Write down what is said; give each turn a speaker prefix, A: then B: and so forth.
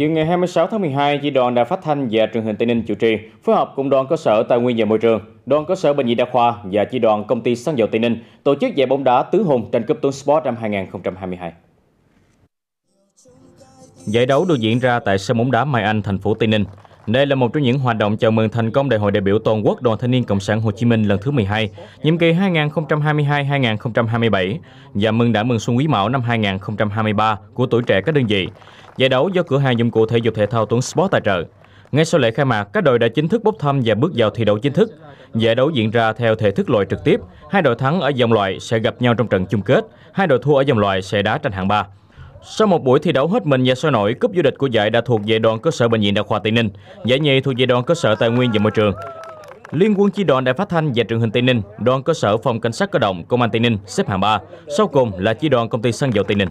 A: Chiều ngày 26 tháng 12, Chi đoàn đã Phát thanh và Truyền hình Tây Ninh chủ trì phối hợp cùng đoàn cơ sở Tài nguyên và Môi trường, đoàn cơ sở Bệnh viện Đa khoa và Chi đoàn Công ty Xăng dầu Tây Ninh tổ chức giải bóng đá tứ hùng tranh cúp Tuấn Sport năm 2022. Giải đấu được diễn ra tại sân bóng đá Mai Anh, thành phố Tây Ninh. Đây là một trong những hoạt động chào mừng thành công Đại hội đại biểu toàn quốc Đoàn Thanh niên Cộng sản Hồ Chí Minh lần thứ 12, nhiệm kỳ 2022-2027 và mừng đã mừng xuân quý mão năm 2023 của tuổi trẻ các đơn vị. Giải đấu do cửa hàng dụng cụ thể dục thể thao Tuấn Sport tài trợ. Ngay sau lễ khai mạc, các đội đã chính thức bốc thăm và bước vào thi đấu chính thức. Giải đấu diễn ra theo thể thức loại trực tiếp, hai đội thắng ở vòng loại sẽ gặp nhau trong trận chung kết, hai đội thua ở vòng loại sẽ đá tranh hạng 3. Sau một buổi thi đấu hết mình và sôi nổi, cúp vô địch của giải đã thuộc về đoàn cơ sở bệnh viện đa khoa Tây Ninh, giải nhì thuộc về đoàn cơ sở tài nguyên và môi trường. Liên quân chi đoàn đã Phát thanh và Truyền hình Tây Ninh, đoàn cơ sở phòng cảnh sát cơ động Công an Tây Ninh xếp hạng 3, sau cùng là chi đoàn công ty xăng dầu Tây Ninh.